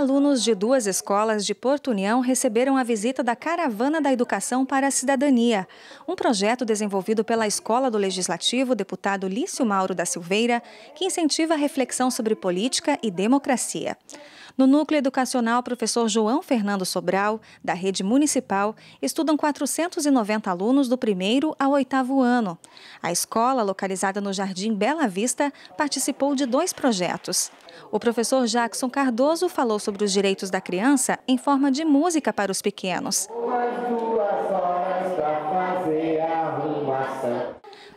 alunos de duas escolas de Porto União receberam a visita da Caravana da Educação para a Cidadania, um projeto desenvolvido pela Escola do Legislativo, deputado Lício Mauro da Silveira, que incentiva a reflexão sobre política e democracia. No núcleo educacional, professor João Fernando Sobral, da rede municipal, estudam 490 alunos do primeiro ao oitavo ano. A escola, localizada no Jardim Bela Vista, participou de dois projetos. O professor Jackson Cardoso falou sobre os direitos da criança em forma de música para os pequenos.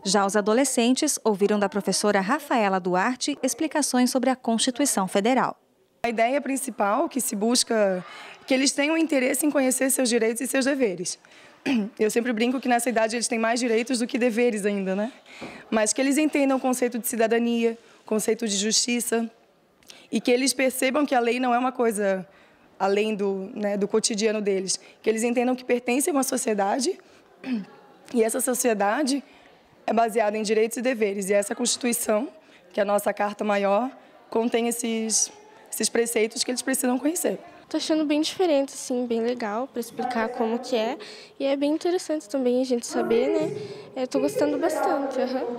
Já os adolescentes ouviram da professora Rafaela Duarte explicações sobre a Constituição Federal. A ideia principal que se busca é que eles tenham interesse em conhecer seus direitos e seus deveres. Eu sempre brinco que nessa idade eles têm mais direitos do que deveres ainda, né? Mas que eles entendam o conceito de cidadania, o conceito de justiça e que eles percebam que a lei não é uma coisa além do, né, do cotidiano deles, que eles entendam que pertencem a uma sociedade e essa sociedade é baseada em direitos e deveres. E é essa Constituição, que é a nossa carta maior, contém esses esses preceitos que eles precisam conhecer. Estou achando bem diferente, assim, bem legal para explicar como que é. E é bem interessante também a gente saber, né? Estou gostando bastante. Uhum.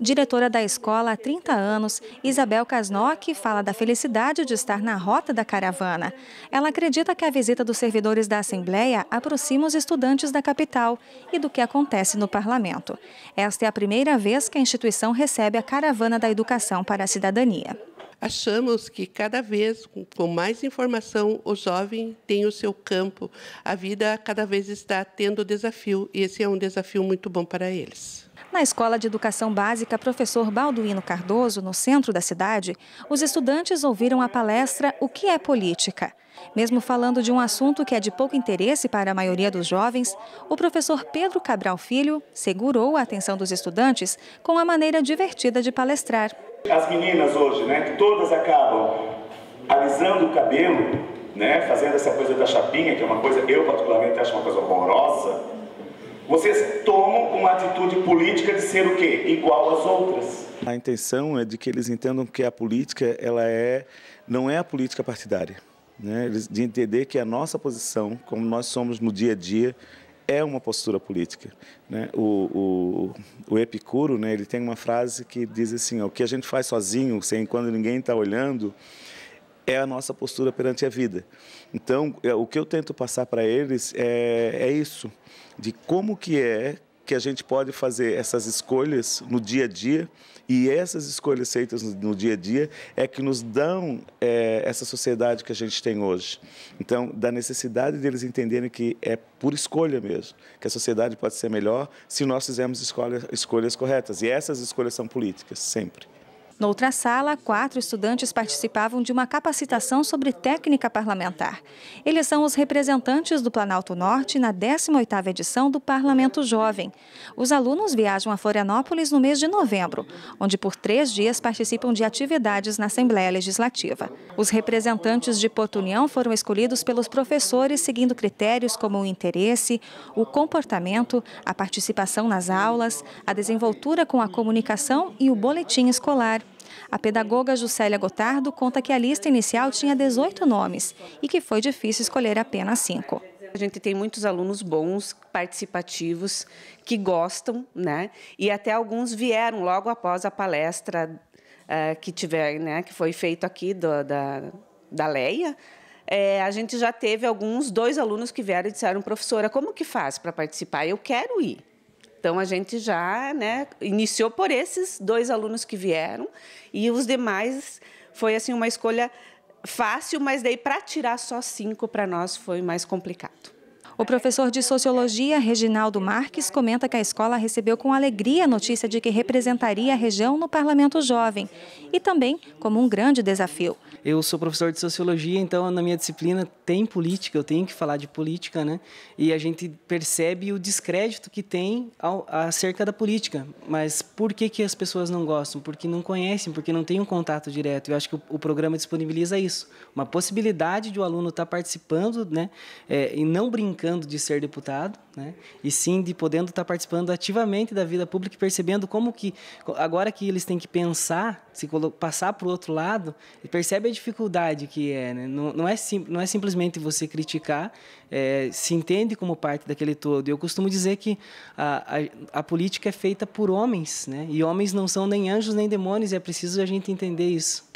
Diretora da escola há 30 anos, Isabel Casnock fala da felicidade de estar na rota da caravana. Ela acredita que a visita dos servidores da Assembleia aproxima os estudantes da capital e do que acontece no parlamento. Esta é a primeira vez que a instituição recebe a caravana da educação para a cidadania achamos que cada vez com mais informação o jovem tem o seu campo, a vida cada vez está tendo desafio e esse é um desafio muito bom para eles. Na Escola de Educação Básica Professor Balduino Cardoso, no centro da cidade, os estudantes ouviram a palestra O que é política. Mesmo falando de um assunto que é de pouco interesse para a maioria dos jovens, o professor Pedro Cabral Filho segurou a atenção dos estudantes com a maneira divertida de palestrar. As meninas hoje, né, que todas acabam alisando o cabelo, né, fazendo essa coisa da chapinha, que é uma coisa, eu particularmente acho uma coisa horrorosa, vocês tomam uma atitude política de ser o quê? Igual às outras. A intenção é de que eles entendam que a política, ela é, não é a política partidária. Né? De entender que a nossa posição, como nós somos no dia a dia, é uma postura política. Né? O, o, o, Epicuro né, ele tem uma frase que diz assim: ó, o que a gente faz sozinho, sem quando ninguém está olhando, é a nossa postura perante a vida. Então, é, o que eu tento passar para eles é, é isso, de como que é que a gente pode fazer essas escolhas no dia a dia e essas escolhas feitas no dia a dia é que nos dão é, essa sociedade que a gente tem hoje. Então, da necessidade deles entenderem que é por escolha mesmo, que a sociedade pode ser melhor se nós fizermos escolha, escolhas corretas. E essas escolhas são políticas, sempre. Noutra sala, quatro estudantes participavam de uma capacitação sobre técnica parlamentar. Eles são os representantes do Planalto Norte na 18ª edição do Parlamento Jovem. Os alunos viajam a Florianópolis no mês de novembro, onde por três dias participam de atividades na Assembleia Legislativa. Os representantes de União foram escolhidos pelos professores seguindo critérios como o interesse, o comportamento, a participação nas aulas, a desenvoltura com a comunicação e o boletim escolar a pedagoga Juscelia Gotardo conta que a lista inicial tinha 18 nomes e que foi difícil escolher apenas cinco. A gente tem muitos alunos bons, participativos, que gostam, né? E até alguns vieram logo após a palestra uh, que tiver, né? Que foi feito aqui do, da, da Leia. É, a gente já teve alguns dois alunos que vieram e disseram, professora, como que faz para participar? Eu quero ir. Então a gente já né, iniciou por esses dois alunos que vieram e os demais foi assim uma escolha fácil, mas daí para tirar só cinco para nós foi mais complicado. O professor de Sociologia, Reginaldo Marques, comenta que a escola recebeu com alegria a notícia de que representaria a região no Parlamento Jovem e também como um grande desafio. Eu sou professor de Sociologia, então na minha disciplina tem política, eu tenho que falar de política, né? E a gente percebe o descrédito que tem ao, acerca da política. Mas por que, que as pessoas não gostam? Porque não conhecem, porque não têm um contato direto. Eu acho que o, o programa disponibiliza isso. Uma possibilidade de o um aluno estar tá participando né? É, e não brincando de ser deputado, né? E sim de podendo estar participando ativamente da vida pública e percebendo como que agora que eles têm que pensar, se passar para o outro lado, percebe a dificuldade que é, né? não, não, é sim, não é simplesmente você criticar, é, se entende como parte daquele todo. Eu costumo dizer que a, a, a política é feita por homens, né? E homens não são nem anjos nem demônios, e é preciso a gente entender isso.